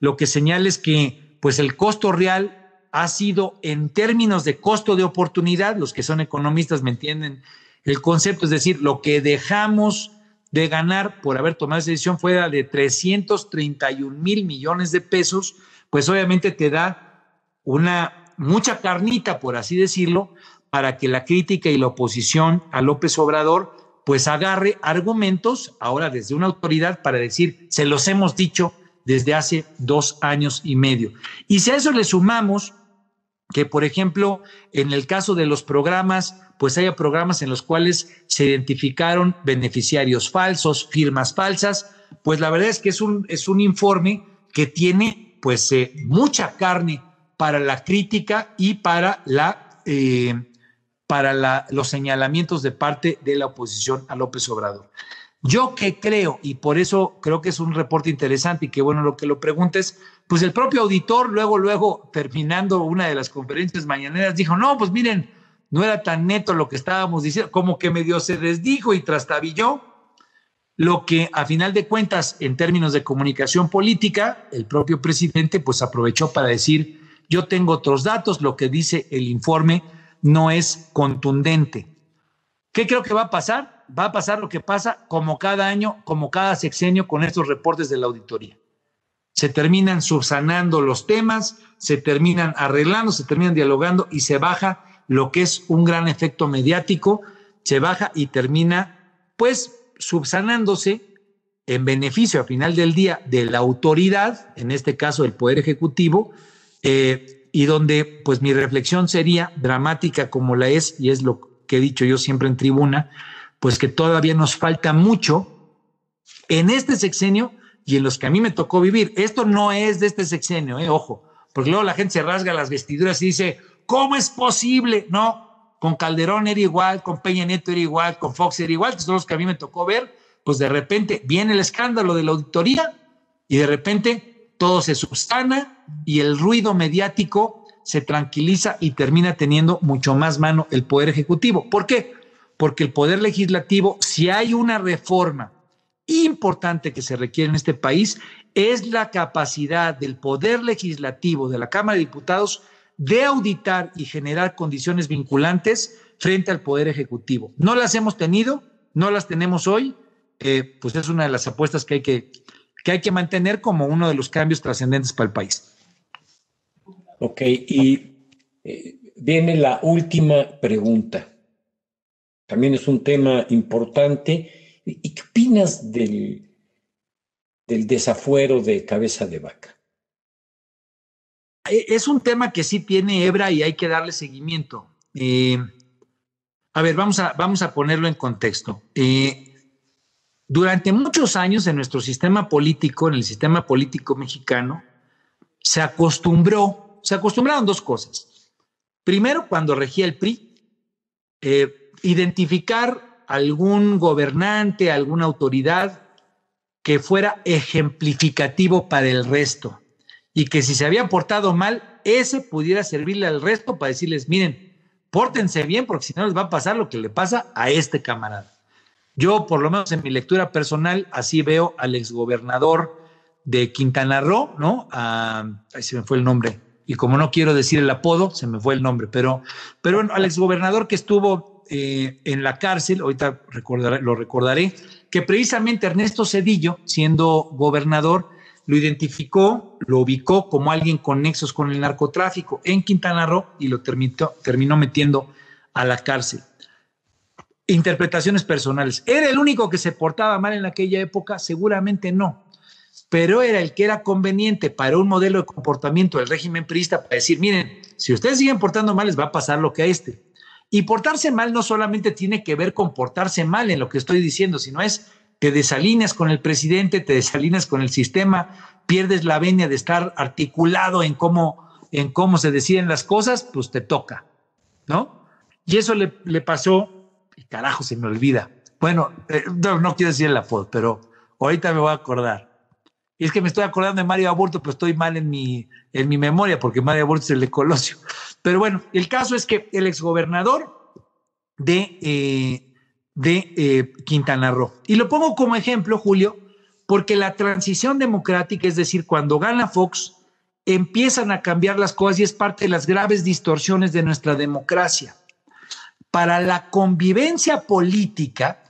lo que señala es que pues el costo real ha sido en términos de costo de oportunidad, los que son economistas me entienden el concepto, es decir, lo que dejamos de ganar por haber tomado esa decisión fuera de 331 mil millones de pesos, pues obviamente te da una mucha carnita, por así decirlo, para que la crítica y la oposición a López Obrador pues agarre argumentos ahora desde una autoridad para decir, se los hemos dicho desde hace dos años y medio. Y si a eso le sumamos que, por ejemplo, en el caso de los programas pues haya programas en los cuales se identificaron beneficiarios falsos, firmas falsas, pues la verdad es que es un, es un informe que tiene pues eh, mucha carne para la crítica y para, la, eh, para la, los señalamientos de parte de la oposición a López Obrador. Yo que creo, y por eso creo que es un reporte interesante y que bueno lo que lo preguntes, pues el propio auditor luego, luego, terminando una de las conferencias mañaneras, dijo, no, pues miren, no era tan neto lo que estábamos diciendo, como que medio se desdijo y trastabilló lo que a final de cuentas, en términos de comunicación política, el propio presidente pues aprovechó para decir, yo tengo otros datos, lo que dice el informe no es contundente. ¿Qué creo que va a pasar? Va a pasar lo que pasa como cada año, como cada sexenio con estos reportes de la auditoría. Se terminan subsanando los temas, se terminan arreglando, se terminan dialogando y se baja lo que es un gran efecto mediático, se baja y termina pues subsanándose en beneficio al final del día de la autoridad, en este caso el Poder Ejecutivo, eh, y donde pues mi reflexión sería dramática como la es, y es lo que he dicho yo siempre en tribuna, pues que todavía nos falta mucho en este sexenio y en los que a mí me tocó vivir. Esto no es de este sexenio, eh, ojo, porque luego la gente se rasga las vestiduras y dice, ¿cómo es posible? No, con Calderón era igual, con Peña Nieto era igual, con Fox era igual, que son los que a mí me tocó ver, pues de repente viene el escándalo de la auditoría y de repente todo se sustana y el ruido mediático se tranquiliza y termina teniendo mucho más mano el poder ejecutivo. ¿Por qué? Porque el poder legislativo, si hay una reforma importante que se requiere en este país es la capacidad del poder legislativo de la Cámara de Diputados de auditar y generar condiciones vinculantes frente al Poder Ejecutivo. No las hemos tenido, no las tenemos hoy, eh, pues es una de las apuestas que hay que, que hay que mantener como uno de los cambios trascendentes para el país. Ok, y eh, viene la última pregunta. También es un tema importante. ¿Y qué opinas del, del desafuero de cabeza de vaca? Eh, es un tema que sí tiene hebra y hay que darle seguimiento. Eh, a ver, vamos a, vamos a ponerlo en contexto. Eh, durante muchos años en nuestro sistema político, en el sistema político mexicano, se acostumbró, se acostumbraron dos cosas. Primero, cuando regía el PRI, identificar algún gobernante, alguna autoridad que fuera ejemplificativo para el resto y que si se había portado mal, ese pudiera servirle al resto para decirles, miren, pórtense bien porque si no les va a pasar lo que le pasa a este camarada. Yo, por lo menos en mi lectura personal, así veo al exgobernador de Quintana Roo, ¿no? Ah, ahí se me fue el nombre. Y como no quiero decir el apodo, se me fue el nombre, pero, pero bueno, al exgobernador que estuvo eh, en la cárcel, ahorita recordaré, lo recordaré, que precisamente Ernesto Cedillo, siendo gobernador, lo identificó, lo ubicó como alguien con nexos con el narcotráfico en Quintana Roo y lo terminó, terminó metiendo a la cárcel. Interpretaciones personales. ¿Era el único que se portaba mal en aquella época? Seguramente no, pero era el que era conveniente para un modelo de comportamiento del régimen priista para decir, miren, si ustedes siguen portando mal les va a pasar lo que a este. Y portarse mal no solamente tiene que ver con portarse mal en lo que estoy diciendo, sino es te desalinas con el presidente, te desalinas con el sistema, pierdes la venia de estar articulado en cómo, en cómo se deciden las cosas, pues te toca, ¿no? Y eso le, pasó, y carajo, se me olvida. Bueno, eh, no, quiero decir el apodo, pero ahorita me voy a acordar. Y es que me estoy acordando de Mario Aburto, pero estoy mal en mi, en mi memoria, porque Mario Aburto es el de Colosio. Pero bueno, el caso es que el exgobernador de eh, de eh, Quintana Roo. Y lo pongo como ejemplo, Julio, porque la transición democrática, es decir, cuando gana Fox, empiezan a cambiar las cosas y es parte de las graves distorsiones de nuestra democracia. Para la convivencia política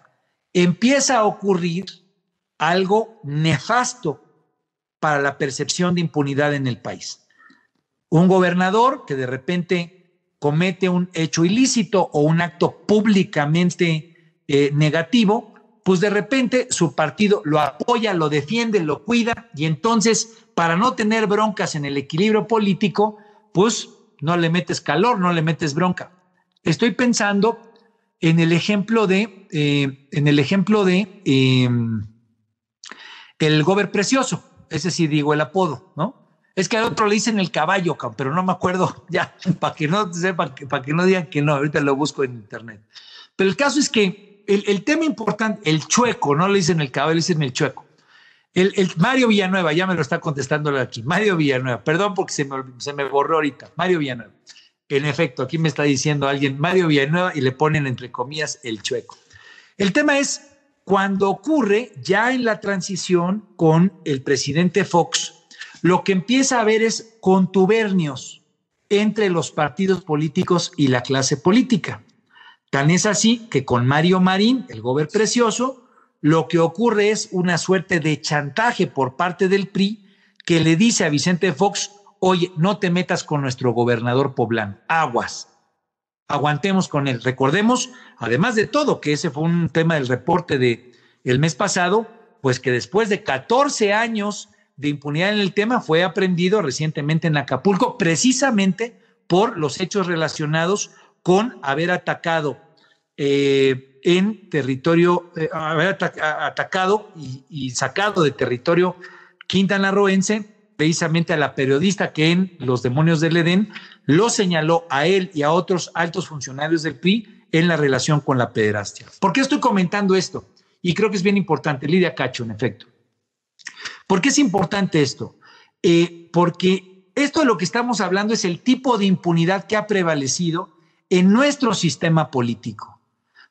empieza a ocurrir algo nefasto para la percepción de impunidad en el país. Un gobernador que de repente comete un hecho ilícito o un acto públicamente eh, negativo, pues de repente su partido lo apoya, lo defiende, lo cuida y entonces para no tener broncas en el equilibrio político, pues no le metes calor, no le metes bronca. Estoy pensando en el ejemplo de, eh, en el ejemplo de em, el gober precioso, ese sí digo el apodo, ¿no? Es que al otro le dicen el caballo, pero no me acuerdo <laughs> ya, para que no sepa, para que no digan que no, ahorita lo busco en internet. Pero el caso es que el, tema importante, el chueco, no le dicen el caballo, le dicen el chueco. El, Mario Villanueva, ya me lo está contestando aquí. Mario Villanueva, perdón porque se me, se me borró ahorita. Mario Villanueva. En efecto, aquí me está diciendo alguien Mario Villanueva y le ponen entre comillas el chueco. El tema es cuando ocurre ya en la transición con el presidente Fox, lo que empieza a ver es contubernios entre los partidos políticos y la clase política. Tan es así que con Mario Marín, el gober precioso, lo que ocurre es una suerte de chantaje por parte del PRI que le dice a Vicente Fox, oye, no te metas con nuestro gobernador Poblán, aguas, aguantemos con él. Recordemos, además de todo, que ese fue un tema del reporte de el mes pasado, pues que después de 14 años de impunidad en el tema fue aprendido recientemente en Acapulco, precisamente por los hechos relacionados con haber atacado eh, en territorio, eh, haber atacado y, sacado de territorio quintanarroense, precisamente a la periodista que en Los Demonios del Edén lo señaló a él y a otros altos funcionarios del PRI en la relación con la pederastia. ¿Por qué estoy comentando esto? Y creo que es bien importante, Lidia Cacho, en efecto. ¿Por qué es importante esto? Eh, porque esto de lo que estamos hablando es el tipo de impunidad que ha prevalecido en nuestro sistema político.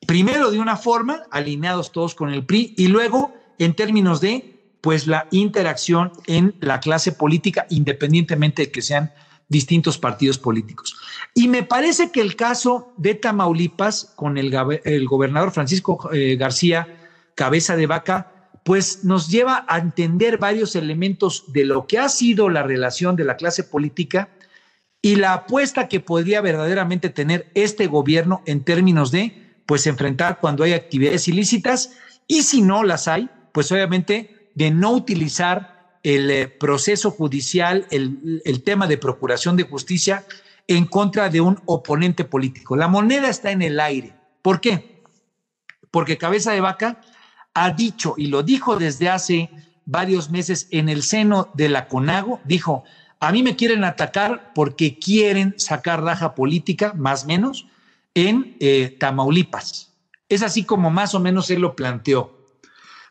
Primero de una forma, alineados todos con el PRI, y luego en términos de pues la interacción en la clase política, independientemente de que sean distintos partidos políticos. Y me parece que el caso de Tamaulipas con el, el gobernador Francisco eh, García, cabeza de vaca, pues nos lleva a entender varios elementos de lo que ha sido la relación de la clase política y la apuesta que podría verdaderamente tener este gobierno en términos de pues enfrentar cuando hay actividades ilícitas y si no las hay, pues obviamente de no utilizar el eh, proceso judicial, el, el tema de procuración de justicia en contra de un oponente político. La moneda está en el aire. ¿Por qué? Porque Cabeza de Vaca ha dicho, y lo dijo desde hace varios meses en el seno de la CONAGO, dijo, a mí me quieren atacar porque quieren sacar raja política, más o menos, en eh, Tamaulipas. Es así como más o menos él lo planteó.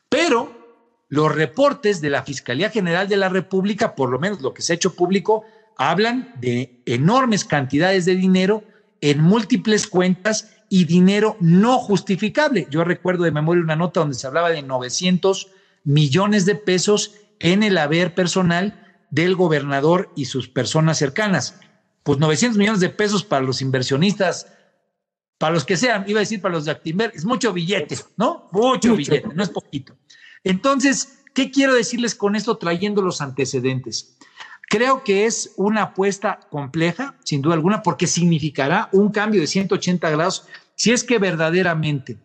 Pero los reportes de la Fiscalía General de la República, por lo menos lo que se ha hecho público, hablan de enormes cantidades de dinero en múltiples cuentas y dinero no justificable. Yo recuerdo de memoria una nota donde se hablaba de 900 millones de pesos en el haber personal del gobernador y sus personas cercanas. Pues 900 millones de pesos para los inversionistas, para los que sean, iba a decir para los de Actimber, es mucho billete, ¿no? Mucho, mucho. billete, no es poquito. Entonces, ¿qué quiero decirles con esto trayendo los antecedentes? Creo que es una apuesta compleja, sin duda alguna, porque significará un cambio de 180 grados si es que verdaderamente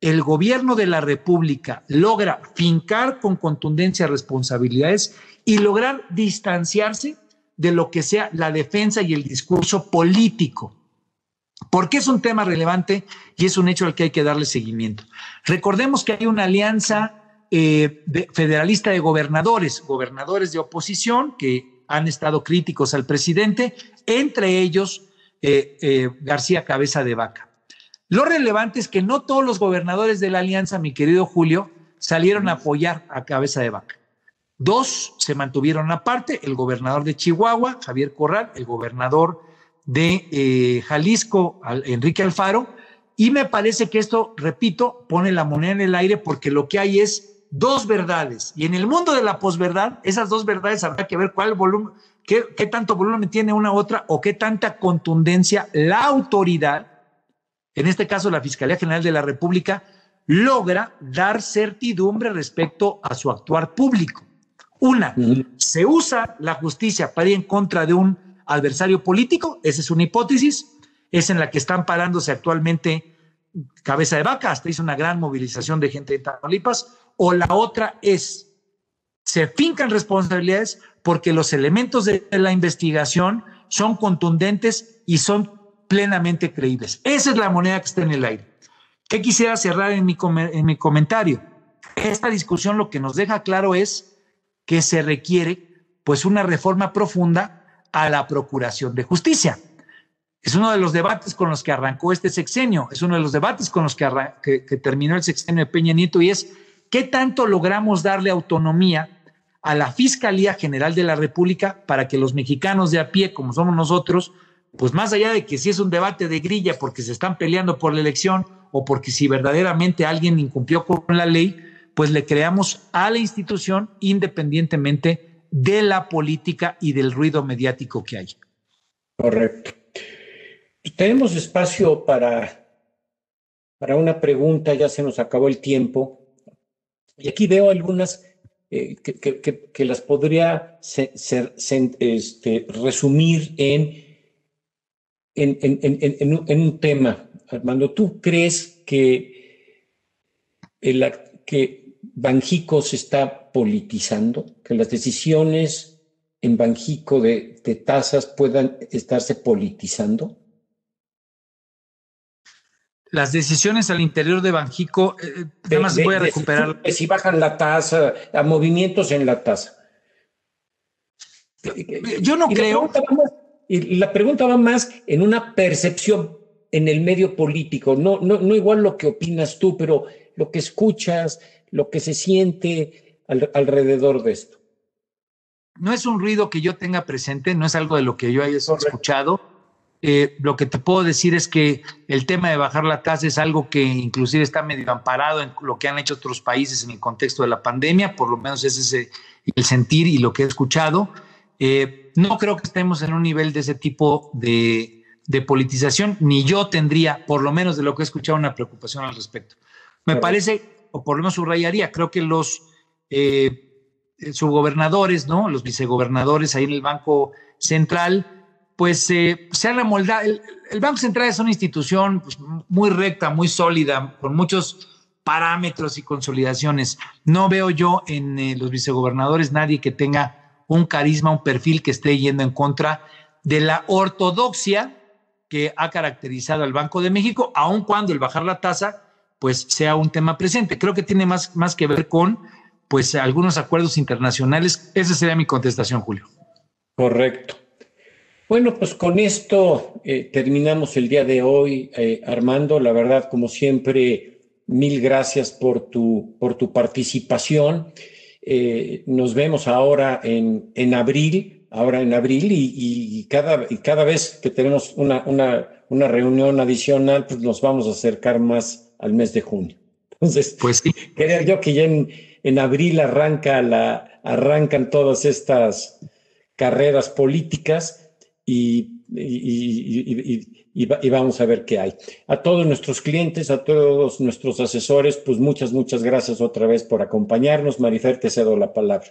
el gobierno de la República logra fincar con contundencia responsabilidades y lograr distanciarse de lo que sea la defensa y el discurso político. Porque es un tema relevante y es un hecho al que hay que darle seguimiento. Recordemos que hay una alianza eh, federalista de gobernadores, gobernadores de oposición que han estado críticos al presidente, entre ellos eh, eh, García Cabeza de Vaca. Lo relevante es que no todos los gobernadores de la alianza, mi querido Julio, salieron a apoyar a Cabeza de Vaca. Dos se mantuvieron aparte, el gobernador de Chihuahua, Javier Corral, el gobernador de eh, Jalisco, Enrique Alfaro, y me parece que esto, repito, pone la moneda en el aire porque lo que hay es dos verdades. Y en el mundo de la posverdad, esas dos verdades habrá que ver cuál volumen, qué, qué tanto volumen tiene una u otra o qué tanta contundencia la autoridad, en este caso la Fiscalía General de la República, logra dar certidumbre respecto a su actuar público. Una, se usa la justicia para ir en contra de un adversario político, esa es una hipótesis, es en la que están parándose actualmente cabeza de vaca, hasta hizo una gran movilización de gente de Tamaulipas, o la otra es, se fincan responsabilidades porque los elementos de la investigación son contundentes y son plenamente creíbles. Esa es la moneda que está en el aire. ¿Qué quisiera cerrar en en mi comentario? Esta discusión lo que nos deja claro es que se requiere pues una reforma profunda a la procuración de justicia. Es uno de los debates con los que arrancó este sexenio, es uno de los debates con los que, terminó el sexenio de Peña Nieto y es qué tanto logramos darle autonomía a la Fiscalía General de la República para que los mexicanos de a pie, como somos nosotros, pues más allá de que si es un debate de grilla porque se están peleando por la elección o porque si verdaderamente alguien incumplió con la ley, pues le creamos a la institución independientemente de la política y del ruido mediático que hay. Correcto. Tenemos espacio para, para una pregunta, ya se nos acabó el tiempo. Y aquí veo algunas eh, que, las podría este, resumir en en, un tema. Armando, ¿tú crees que, el, que Banjico se está politizando, que las decisiones en Banjico de, tasas puedan estarse politizando? Las decisiones al interior de Banjico, eh, eh, además voy a recuperar. Si, bajan la tasa, a movimientos en la tasa. Yo no creo. La y la pregunta va más en una percepción en el medio político, no, no, no igual lo que opinas tú, pero lo que escuchas, lo que se siente alrededor de esto. No es un ruido que yo tenga presente, no es algo de lo que yo haya escuchado. Eh, lo que te puedo decir es que el tema de bajar la tasa es algo que inclusive está medio amparado en lo que han hecho otros países en el contexto de la pandemia, por lo menos ese es eh, el sentir y lo que he escuchado. Eh, no creo que estemos en un nivel de ese tipo de, de, politización, ni yo tendría, por lo menos de lo que he escuchado, una preocupación al respecto. Me parece o por lo menos subrayaría, creo que los eh, subgobernadores, ¿no? Los vicegobernadores ahí en el Banco Central, pues sean eh, se han El, Banco Central es una institución pues, muy recta, muy sólida, con muchos parámetros y consolidaciones. No veo yo en eh, los vicegobernadores nadie que tenga un carisma, un perfil que esté yendo en contra de la ortodoxia que ha caracterizado al Banco de México, aun cuando el bajar la tasa pues sea un tema presente. Creo que tiene más, más que ver con pues algunos acuerdos internacionales. Esa sería mi contestación, Julio. Correcto. Bueno, pues con esto eh, terminamos el día de hoy, eh, Armando. La verdad, como siempre, mil gracias por tu, por tu participación. Eh, nos vemos ahora en, abril, ahora en abril, y, cada, y cada vez que tenemos una, una reunión adicional, pues nos vamos a acercar más al mes de junio. Entonces, pues yo que ya en, abril arranca la, arrancan todas estas carreras políticas y, y, vamos a ver qué hay. A todos nuestros clientes, a todos nuestros asesores, pues muchas, muchas gracias otra vez por acompañarnos. Marifer, te cedo la palabra.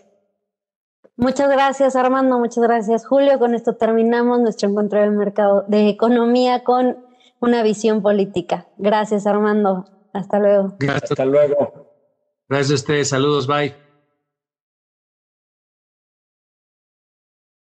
Muchas gracias Armando, muchas gracias Julio. Con esto terminamos nuestro encuentro del mercado de economía con una visión política. Gracias, Armando. Hasta luego. Hasta luego. Gracias a ustedes. Saludos. Bye.